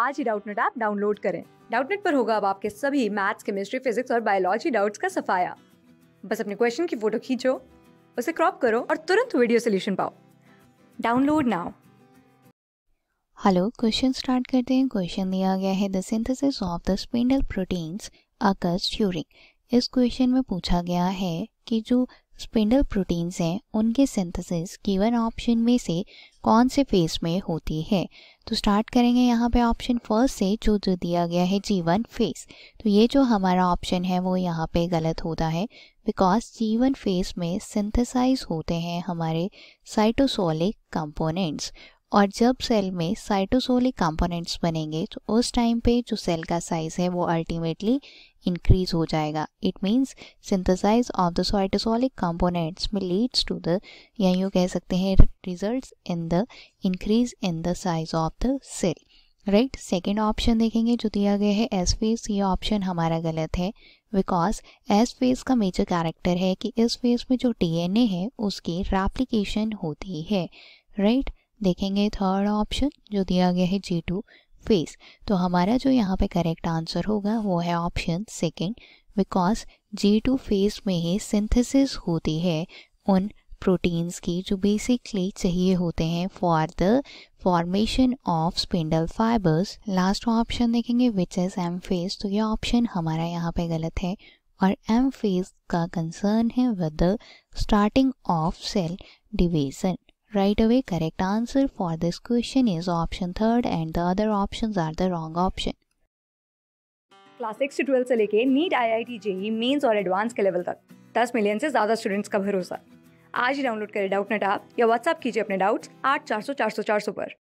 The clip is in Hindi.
आज ही डाउटनेट ऐप डाउनलोड करें डाउटनेट पर होगा अब आपके सभी मैथ्स केमिस्ट्री फिजिक्स और बायोलॉजी डाउट्स का सफाया बस अपने क्वेश्चन की फोटो खींचो उसे क्रॉप करो और तुरंत वीडियो सोल्यूशन पाओ download now hello question start करते हैं क्वेश्चन दिया गया है the synthesis of the spindle proteins occurs during इस क्वेश्चन में पूछा गया है कि जो स्पिंडल प्रोटीन्स हैं उनके सिंथेसिस गिवन ऑप्शन में से कौन से फेज में होती है तो स्टार्ट करेंगे यहाँ पे ऑप्शन फर्स्ट से जो जो दिया गया है जी वन फेज तो ये जो हमारा ऑप्शन है वो यहाँ पे गलत होता है बिकॉज जी वन फेज में सिंथेसाइज होते हैं हमारे साइटोसोलिक कंपोनेंट्स और जब सेल में साइटोसोलिक कंपोनेंट्स बनेंगे तो उस टाइम पे जो सेल का साइज है वो अल्टीमेटली इंक्रीज हो जाएगा it means synthesize of the cytosolic components में लीड्स टू द या यूँ कह सकते हैं result in the increase in the size of the cell right second option देखेंगे जो दिया गया है एस फेस ये ऑप्शन हमारा गलत है बिकॉज एस फेस का मेजर कैरेक्टर है कि इस फेस में जो डीएनए है उसकी रेप्लीकेशन होती है राइट देखेंगे थर्ड ऑप्शन जो दिया गया है जी टू फेस तो हमारा जो यहाँ पे करेक्ट आंसर होगा वो है option second because G two phase में ही सिंथेसिस होती है उन प्रोटीन्स की जो बेसिकली चाहिए होते हैं for the formation of spindle fibres last option देखेंगे विच इज़ एम फेस तो ये ऑप्शन हमारा यहाँ पे गलत है और एम फेज का कंसर्न है with the starting of cell division Right away correct answer for this question is option third and the other options are the wrong option. Class six से ट्वेल्थ से लेके NEET I I T JEE mains और एडवांस के लेवल तक दस मिलियन से ज़्यादा स्टूडेंट्स का भरोसा आज ही डाउनलोड करें डाउट नेट आप या व्हाट्सअप कीजिए अपने डाउट्स आठ चार सौ चार सौ चार सौ पर